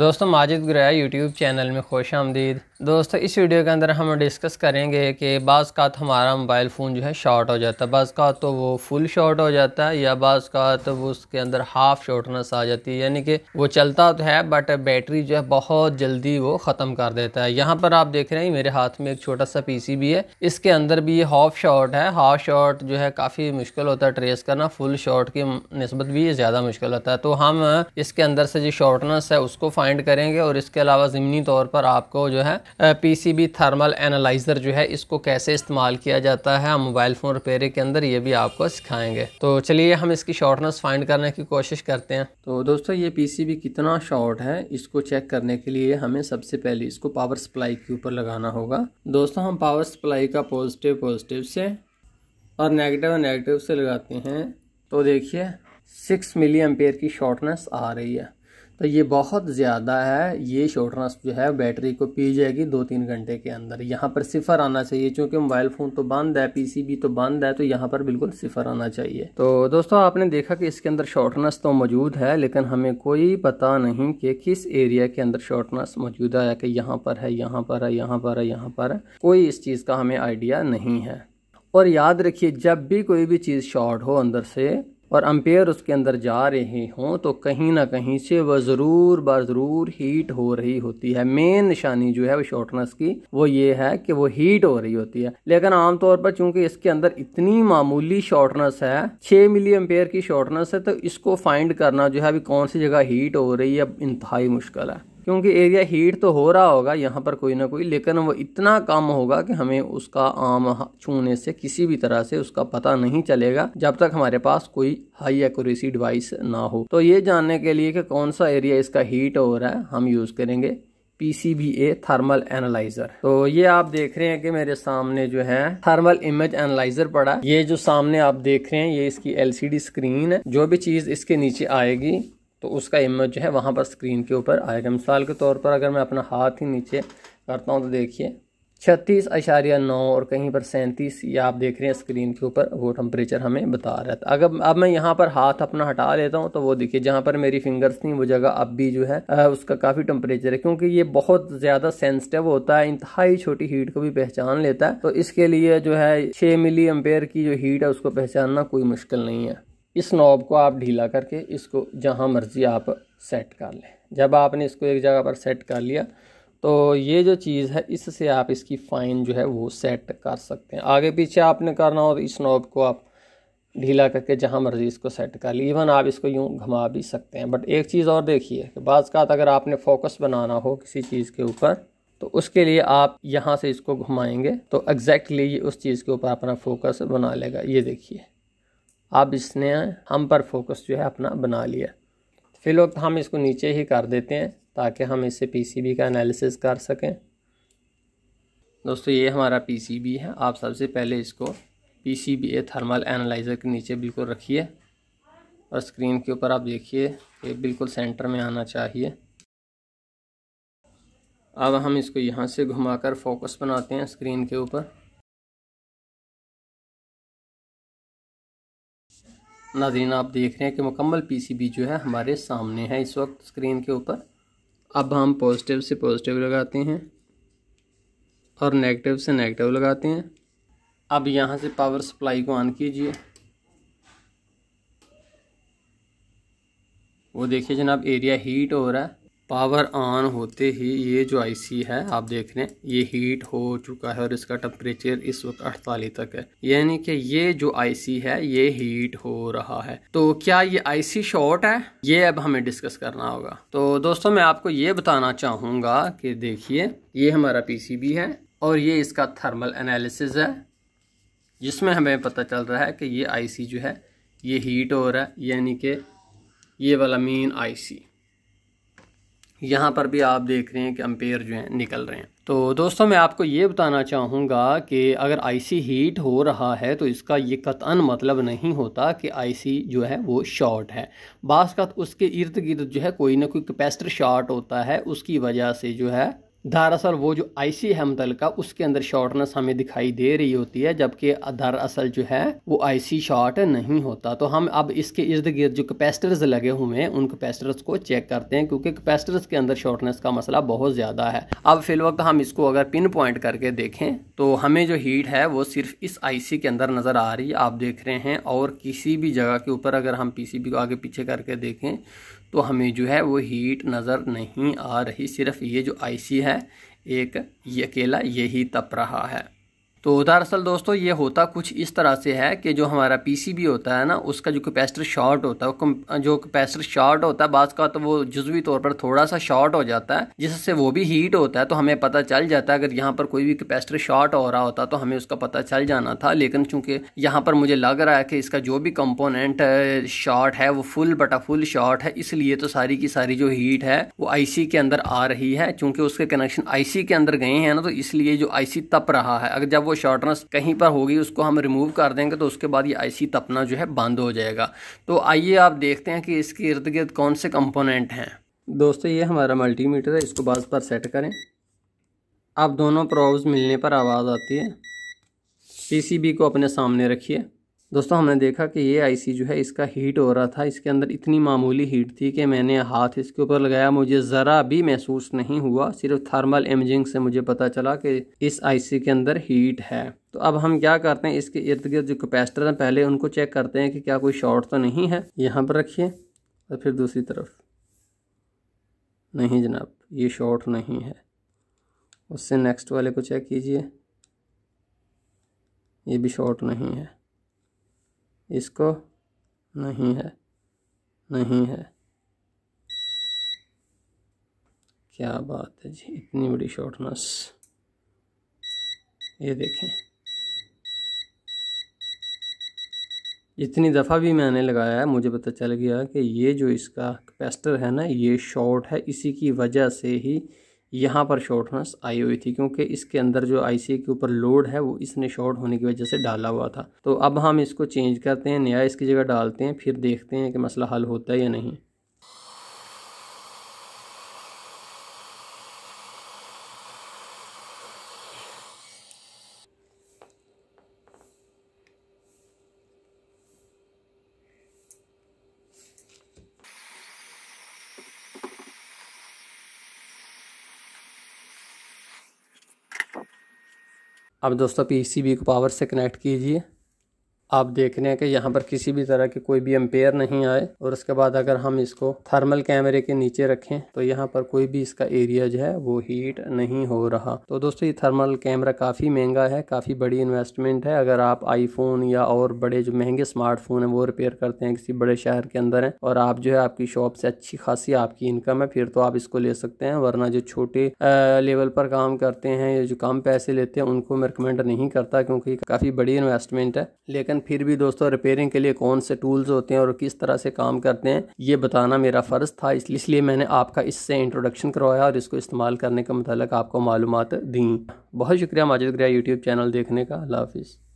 दोस्तों माजिद ग्रह YouTube channel में खुश आमदीद दोस्तों इस वीडियो के अंदर हम डिस्कस करेंगे कि बाज़ का हमारा मोबाइल फ़ोन जो है शॉर्ट हो जाता है बाज़ का तो वो फुल शॉर्ट हो जाता है या बाज़ का तो वो उसके अंदर हाफ शॉर्टनेस आ जाती है यानी कि वो चलता तो है बट बैटरी जो है बहुत जल्दी वो ख़त्म कर देता है यहाँ पर आप देख रहे हैं मेरे हाथ में एक छोटा सा पी सी भी है इसके अंदर भी ये हाफ शॉर्ट है हाफ शॉर्ट जो है काफ़ी मुश्किल होता है ट्रेस करना फुल शॉर्ट की नस्बत भी ये ज़्यादा मुश्किल होता है तो हम इसके अंदर से जो शॉर्टनेस है उसको फाइंड करेंगे और इसके अलावा ज़मीनी तौर पर आपको जो है पीसीबी थर्मल एनालाइज़र जो है इसको कैसे इस्तेमाल किया जाता है मोबाइल फ़ोन रिपेयर के अंदर ये भी आपको सिखाएंगे तो चलिए हम इसकी शॉर्टनेस फाइंड करने की कोशिश करते हैं तो दोस्तों ये पीसीबी कितना शॉर्ट है इसको चेक करने के लिए हमें सबसे पहले इसको पावर सप्लाई के ऊपर लगाना होगा दोस्तों हम पावर सप्लाई का पॉजिटिव पॉजिटिव से और नेगेटिव और नेगेटिव से लगाते हैं तो देखिए सिक्स मिली एम्पेयर की शॉर्टनेस आ रही है तो ये बहुत ज़्यादा है ये शॉर्टनस जो है बैटरी को पी जाएगी दो तीन घंटे के अंदर यहाँ पर सिफर आना चाहिए क्योंकि मोबाइल फ़ोन तो बंद है पीसीबी तो बंद है तो यहाँ पर बिल्कुल सिफर आना चाहिए तो दोस्तों आपने देखा कि इसके अंदर शॉर्टनस तो मौजूद है लेकिन हमें कोई पता नहीं कि किस एरिया के अंदर शॉर्टनस मौजूद है कि यहाँ पर है यहाँ पर है यहाँ पर है यहाँ पर है कोई इस चीज़ का हमें आइडिया नहीं है और याद रखिए जब भी कोई भी चीज़ शॉर्ट हो अंदर से और अम्पेयर उसके अंदर जा रहे हों तो कहीं ना कहीं से वह ज़रूर बार ज़रूर हीट हो रही होती है मेन निशानी जो है वो शॉर्टनेस की वो ये है कि वो हीट हो रही होती है लेकिन आमतौर पर चूंकि इसके अंदर इतनी मामूली शॉर्टनेस है छः मिली अम्पेयर की शॉर्टनेस है तो इसको फाइंड करना जो है अभी कौन सी जगह हीट हो रही है इंतहाई मुश्किल है क्योंकि एरिया हीट तो हो रहा होगा यहाँ पर कोई ना कोई लेकिन वो इतना कम होगा कि हमें उसका आम छूने से किसी भी तरह से उसका पता नहीं चलेगा जब तक हमारे पास कोई हाई एक्यूरेसी डिवाइस ना हो तो ये जानने के लिए कि कौन सा एरिया इसका हीट हो रहा है हम यूज़ करेंगे ए थर्मल एनालाइजर तो ये आप देख रहे हैं कि मेरे सामने जो है थर्मल इमेज एनालाइजर पड़ा ये जो सामने आप देख रहे हैं ये इसकी एलसीडी स्क्रीन है जो भी चीज इसके नीचे आएगी तो उसका इमेज जो है वहाँ पर स्क्रीन के ऊपर आएगा मिसाल के तौर पर अगर मैं अपना हाथ ही नीचे करता हूँ तो देखिए छत्तीस अशारिया नौ और कहीं पर सैंतीस ये आप देख रहे हैं स्क्रीन के ऊपर वो टम्परेचर हमें बता रहा था अगर अब मैं यहाँ पर हाथ अपना हटा लेता हूँ तो वो देखिए जहाँ पर मेरी फिंगर्स थी वो जगह अब भी जो है आ, उसका काफ़ी टम्परेचर है क्योंकि ये बहुत ज़्यादा सेंसिटिव होता है इंतहाई छोटी हीट को भी पहचान लेता है तो इसके लिए जो है छः मिली एम्पेयर की जो हीट है उसको पहचानना कोई मुश्किल नहीं है इस नॉब को आप ढीला करके इसको जहाँ मर्ज़ी आप सेट कर लें जब आपने इसको एक जगह पर सेट कर लिया तो ये जो चीज़ है इससे आप इसकी फ़ाइन जो है वो सेट कर सकते हैं आगे पीछे आपने करना हो तो इस नॉब को आप ढीला करके जहाँ मर्ज़ी इसको सेट कर ली इवन आप इसको यूँ घुमा भी सकते हैं बट एक चीज़ और देखिए कि बाज़ का अगर आपने फोकस बनाना हो किसी चीज़ के ऊपर तो उसके लिए आप यहाँ से इसको घुमाएंगे तो एग्जैक्टली ये उस चीज़ के ऊपर अपना फोकस बना लेगा ये देखिए अब इसने हम पर फोकस जो है अपना बना लिया वक्त हम इसको नीचे ही कर देते हैं ताकि हम इसे पी का एनालिसिस कर सकें दोस्तों ये हमारा पी है आप सबसे पहले इसको P C B A thermal analyser के नीचे बिल्कुल रखिए और स्क्रीन के ऊपर आप देखिए ये बिल्कुल सेंटर में आना चाहिए अब हम इसको यहाँ से घुमाकर फोकस बनाते हैं स्क्रीन के ऊपर नाजरीन आप देख रहे हैं कि मुकम्मल पीसीबी जो है हमारे सामने है इस वक्त स्क्रीन के ऊपर अब हम पॉजिटिव से पॉजिटिव लगाते हैं और नेगेटिव से नेगेटिव लगाते हैं अब यहाँ से पावर सप्लाई को ऑन कीजिए वो देखिए जनाब एरिया हीट हो रहा है पावर ऑन होते ही ये जो आईसी है आप देख रहे हैं ये हीट हो चुका है और इसका टेम्परेचर इस वक्त अड़तालीस तक है यानी कि ये जो आईसी है ये हीट हो रहा है तो क्या ये आईसी शॉर्ट है ये अब हमें डिस्कस करना होगा तो दोस्तों मैं आपको ये बताना चाहूँगा कि देखिए ये हमारा पीसीबी है और ये इसका थर्मल एनालिसिस है जिसमें हमें पता चल रहा है कि ये आई जो है ये हीट हो रहा है यानी कि ये वाला मेन आई यहाँ पर भी आप देख रहे हैं कि अम्पेयर जो हैं निकल रहे हैं तो दोस्तों मैं आपको ये बताना चाहूँगा कि अगर आईसी हीट हो रहा है तो इसका ये कतन मतलब नहीं होता कि आईसी जो है वो शॉर्ट है बास का उसके इर्द गिर्द जो है कोई ना कोई कैपेसिटर शॉर्ट होता है उसकी वजह से जो है दरअसल वो जो आईसी है हमतल का उसके अंदर शॉर्टनेस हमें दिखाई दे रही होती है जबकि दरअसल जो है वो आईसी शॉर्ट नहीं होता तो हम अब इसके इर्द गिर्द जो कैपेसिटर्स लगे हुए हैं उन कैपेसिटर्स को चेक करते हैं क्योंकि कैपेसिटर्स के अंदर शॉर्टनेस का मसला बहुत ज़्यादा है अब फिल वक्त हम इसको अगर पिन पॉइंट करके देखें तो हमें जो हीट है वो सिर्फ इस आईसी के अंदर नज़र आ रही है आप देख रहे हैं और किसी भी जगह के ऊपर अगर हम पी को आगे पीछे करके देखें तो हमें जो है वो हीट नज़र नहीं आ रही सिर्फ ये जो आईसी है एक ये अकेला यही तप रहा है तो दरअसल दोस्तों ये होता कुछ इस तरह से है कि जो हमारा पीसीबी होता है ना उसका जो कैपेसिटर शॉर्ट होता है जो कैपेसिटर शॉर्ट होता है बाद का तो वो जजवी तौर पर थोड़ा सा शॉर्ट हो जाता है जिससे वो भी हीट होता है तो हमें पता चल जाता है अगर यहाँ पर कोई भी कैपेसिटर शॉर्ट हो रहा होता तो हमें उसका पता चल जाना था लेकिन चूंकि यहाँ पर मुझे लग रहा है कि इसका जो भी कंपोनेंट शॉर्ट है वो फुल बटा फुल शॉर्ट है इसलिए तो सारी की सारी जो हीट है वो आईसी के अंदर आ रही है चूंकि उसके कनेक्शन आईसी के अंदर गए हैं ना तो इसलिए जो आईसी तप रहा है अगर जब वो शॉर्टनेस कहीं पर होगी उसको हम रिमूव कर देंगे तो उसके बाद ये आईसी तपना जो है बंद हो जाएगा तो आइए आप देखते हैं कि इसके इर्द गिर्द कौन से कंपोनेंट हैं दोस्तों ये हमारा मल्टीमीटर है इसको बाज पर सेट करें आप दोनों प्रोब्स मिलने पर आवाज़ आती है पी को अपने सामने रखिए दोस्तों हमने देखा कि ये आईसी जो है इसका हीट हो रहा था इसके अंदर इतनी मामूली हीट थी कि मैंने हाथ इसके ऊपर लगाया मुझे ज़रा भी महसूस नहीं हुआ सिर्फ थर्मल इमेजिंग से मुझे पता चला कि इस आईसी के अंदर हीट है तो अब हम क्या करते हैं इसके इर्द गिर्द जो कैपेसिटर हैं पहले उनको चेक करते हैं कि क्या कोई शॉर्ट तो नहीं है यहाँ पर रखिए और फिर दूसरी तरफ नहीं जनाब ये शॉर्ट नहीं है उससे नेक्स्ट वाले को चेक कीजिए ये भी शॉर्ट नहीं है इसको नहीं है नहीं है क्या बात है जी इतनी बड़ी शॉर्टनेस ये देखें जितनी दफ़ा भी मैंने लगाया है मुझे पता चल गया कि ये जो इसका कैपेसिटर है ना ये शॉर्ट है इसी की वजह से ही यहाँ पर शॉर्टनेस आई हुई थी क्योंकि इसके अंदर जो आई के ऊपर लोड है वो इसने शॉर्ट होने की वजह से डाला हुआ था तो अब हम इसको चेंज करते हैं नया इसकी जगह डालते हैं फिर देखते हैं कि मसला हल होता है या नहीं अब दोस्तों पीसीबी को पावर से कनेक्ट कीजिए आप देख रहे हैं कि यहाँ पर किसी भी तरह के कोई भी एम्पेयर नहीं आए और उसके बाद अगर हम इसको थर्मल कैमरे के नीचे रखें तो यहाँ पर कोई भी इसका एरिया जो है वो हीट नहीं हो रहा तो दोस्तों ये थर्मल कैमरा काफ़ी महंगा है काफ़ी बड़ी इन्वेस्टमेंट है अगर आप आईफोन या और बड़े जो महंगे स्मार्टफोन है वो रिपेयर करते हैं किसी बड़े शहर के अंदर है और आप जो है आपकी शॉप से अच्छी खासी आपकी इनकम है फिर तो आप इसको ले सकते हैं वरना जो छोटे लेवल पर काम करते हैं या जो कम पैसे लेते हैं उनको मैं रिकमेंड नहीं करता क्योंकि काफ़ी बड़ी इन्वेस्टमेंट है लेकिन लेकिन फिर भी दोस्तों रिपेयरिंग के लिए कौन से टूल्स होते हैं और किस तरह से काम करते हैं ये बताना मेरा फ़र्ज़ था इसलिए मैंने आपका इससे इंट्रोडक्शन करवाया और इसको इस्तेमाल करने के मतलब आपको मालूम दी बहुत शुक्रिया माजिद ग्रह यूट्यूब चैनल देखने का अल्लाह हाफिज़